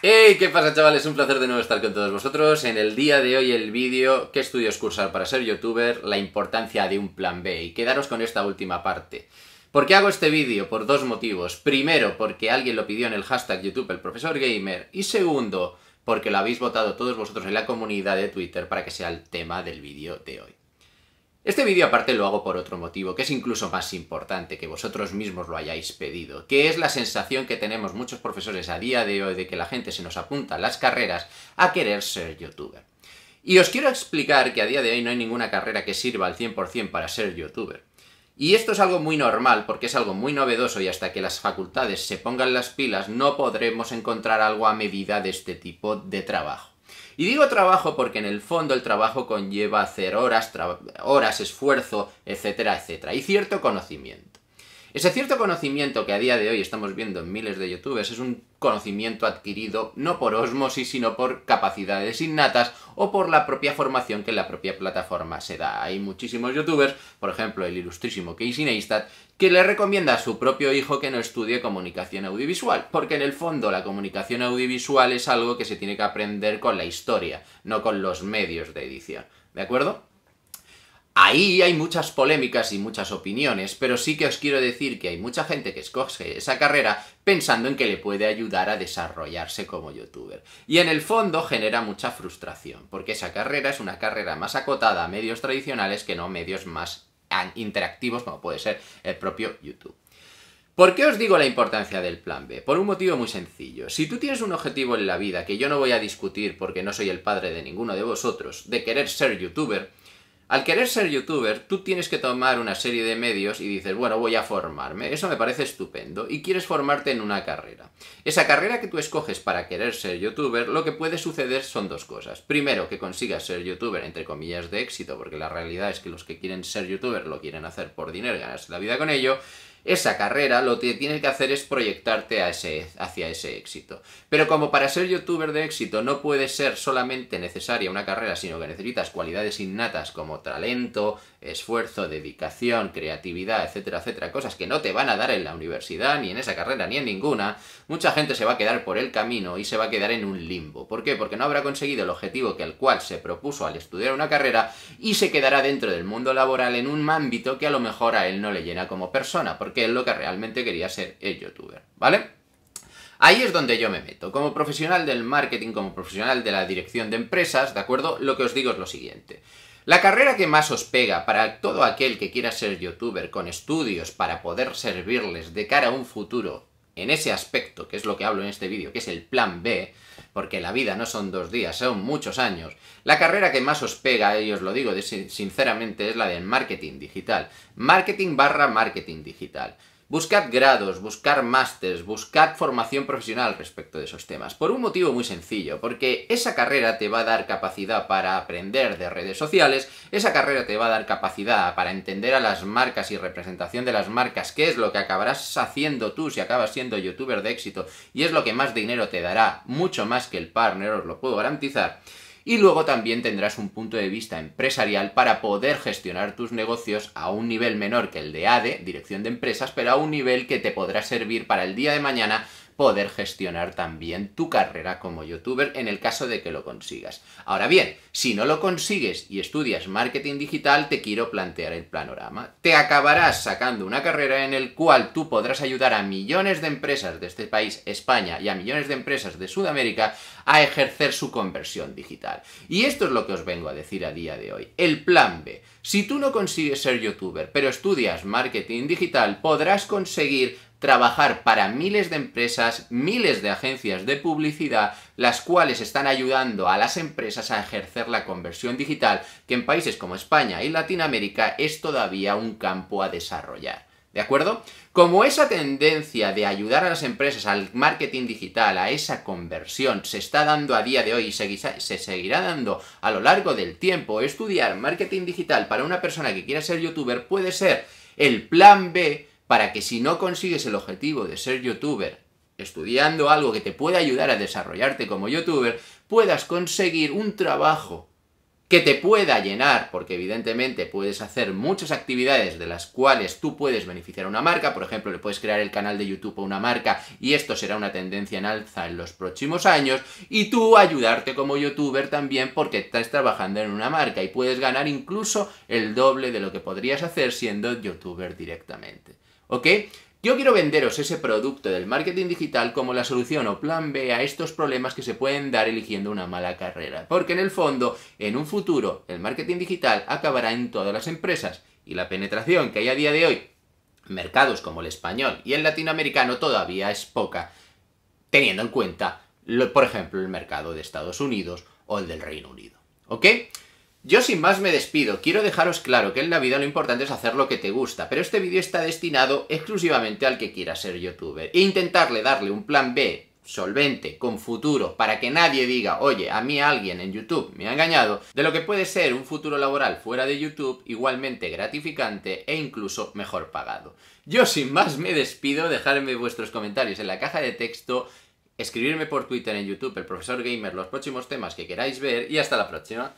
¡Hey! ¿Qué pasa chavales? Un placer de nuevo estar con todos vosotros. En el día de hoy el vídeo ¿Qué estudios cursar para ser youtuber? La importancia de un plan B. Y quedaros con esta última parte. ¿Por qué hago este vídeo? Por dos motivos. Primero, porque alguien lo pidió en el hashtag YouTube, el profesor gamer. Y segundo, porque lo habéis votado todos vosotros en la comunidad de Twitter para que sea el tema del vídeo de hoy. Este vídeo aparte lo hago por otro motivo, que es incluso más importante, que vosotros mismos lo hayáis pedido, que es la sensación que tenemos muchos profesores a día de hoy de que la gente se nos apunta a las carreras a querer ser youtuber. Y os quiero explicar que a día de hoy no hay ninguna carrera que sirva al 100% para ser youtuber. Y esto es algo muy normal porque es algo muy novedoso y hasta que las facultades se pongan las pilas no podremos encontrar algo a medida de este tipo de trabajo. Y digo trabajo porque en el fondo el trabajo conlleva hacer horas, horas, esfuerzo, etcétera, etcétera, y cierto conocimiento. Ese cierto conocimiento que a día de hoy estamos viendo en miles de youtubers es un conocimiento adquirido no por osmosis, sino por capacidades innatas o por la propia formación que la propia plataforma se da. Hay muchísimos youtubers, por ejemplo el ilustrísimo Casey Neistat, que le recomienda a su propio hijo que no estudie comunicación audiovisual, porque en el fondo la comunicación audiovisual es algo que se tiene que aprender con la historia, no con los medios de edición. ¿De acuerdo? Ahí hay muchas polémicas y muchas opiniones, pero sí que os quiero decir que hay mucha gente que escoge esa carrera pensando en que le puede ayudar a desarrollarse como youtuber. Y en el fondo genera mucha frustración, porque esa carrera es una carrera más acotada a medios tradicionales que no medios más ah, interactivos como puede ser el propio YouTube. ¿Por qué os digo la importancia del plan B? Por un motivo muy sencillo. Si tú tienes un objetivo en la vida que yo no voy a discutir porque no soy el padre de ninguno de vosotros, de querer ser youtuber, al querer ser youtuber, tú tienes que tomar una serie de medios y dices, bueno, voy a formarme. Eso me parece estupendo. Y quieres formarte en una carrera. Esa carrera que tú escoges para querer ser youtuber, lo que puede suceder son dos cosas. Primero, que consigas ser youtuber, entre comillas, de éxito, porque la realidad es que los que quieren ser youtuber lo quieren hacer por dinero ganarse la vida con ello esa carrera, lo que tienes que hacer es proyectarte a hacia ese éxito. Pero como para ser youtuber de éxito no puede ser solamente necesaria una carrera, sino que necesitas cualidades innatas como talento, esfuerzo, dedicación, creatividad, etcétera, etcétera, cosas que no te van a dar en la universidad, ni en esa carrera, ni en ninguna, mucha gente se va a quedar por el camino y se va a quedar en un limbo. ¿Por qué? Porque no habrá conseguido el objetivo que al cual se propuso al estudiar una carrera y se quedará dentro del mundo laboral en un ámbito que a lo mejor a él no le llena como persona, porque qué es lo que realmente quería ser el youtuber, ¿vale? Ahí es donde yo me meto. Como profesional del marketing, como profesional de la dirección de empresas, ¿de acuerdo? Lo que os digo es lo siguiente. La carrera que más os pega para todo aquel que quiera ser youtuber con estudios para poder servirles de cara a un futuro en ese aspecto, que es lo que hablo en este vídeo, que es el plan B, porque la vida no son dos días, son muchos años. La carrera que más os pega, y os lo digo sinceramente, es la del marketing digital. Marketing barra marketing digital. Buscad grados, buscar másters, buscad formación profesional respecto de esos temas. Por un motivo muy sencillo, porque esa carrera te va a dar capacidad para aprender de redes sociales, esa carrera te va a dar capacidad para entender a las marcas y representación de las marcas, qué es lo que acabarás haciendo tú si acabas siendo youtuber de éxito y es lo que más dinero te dará, mucho más que el partner, os lo puedo garantizar y luego también tendrás un punto de vista empresarial para poder gestionar tus negocios a un nivel menor que el de ADE, dirección de empresas, pero a un nivel que te podrá servir para el día de mañana poder gestionar también tu carrera como youtuber en el caso de que lo consigas. Ahora bien, si no lo consigues y estudias marketing digital, te quiero plantear el panorama. Te acabarás sacando una carrera en el cual tú podrás ayudar a millones de empresas de este país, España, y a millones de empresas de Sudamérica a ejercer su conversión digital. Y esto es lo que os vengo a decir a día de hoy. El plan B. Si tú no consigues ser youtuber, pero estudias marketing digital, podrás conseguir trabajar para miles de empresas, miles de agencias de publicidad, las cuales están ayudando a las empresas a ejercer la conversión digital, que en países como España y Latinoamérica es todavía un campo a desarrollar. ¿De acuerdo? Como esa tendencia de ayudar a las empresas al marketing digital, a esa conversión, se está dando a día de hoy y se seguirá dando a lo largo del tiempo, estudiar marketing digital para una persona que quiera ser youtuber puede ser el plan B para que si no consigues el objetivo de ser youtuber estudiando algo que te pueda ayudar a desarrollarte como youtuber, puedas conseguir un trabajo que te pueda llenar, porque evidentemente puedes hacer muchas actividades de las cuales tú puedes beneficiar a una marca, por ejemplo, le puedes crear el canal de YouTube a una marca y esto será una tendencia en alza en los próximos años, y tú ayudarte como youtuber también porque estás trabajando en una marca y puedes ganar incluso el doble de lo que podrías hacer siendo youtuber directamente. ¿Ok? Yo quiero venderos ese producto del marketing digital como la solución o plan B a estos problemas que se pueden dar eligiendo una mala carrera. Porque en el fondo, en un futuro, el marketing digital acabará en todas las empresas y la penetración que hay a día de hoy, mercados como el español y el latinoamericano todavía es poca, teniendo en cuenta, por ejemplo, el mercado de Estados Unidos o el del Reino Unido. ¿Ok? Yo sin más me despido, quiero dejaros claro que en la vida lo importante es hacer lo que te gusta, pero este vídeo está destinado exclusivamente al que quiera ser youtuber. E intentarle darle un plan B solvente, con futuro, para que nadie diga, oye, a mí alguien en YouTube me ha engañado, de lo que puede ser un futuro laboral fuera de YouTube igualmente gratificante e incluso mejor pagado. Yo sin más me despido, dejadme vuestros comentarios en la caja de texto, escribirme por Twitter en YouTube, el profesor gamer, los próximos temas que queráis ver y hasta la próxima.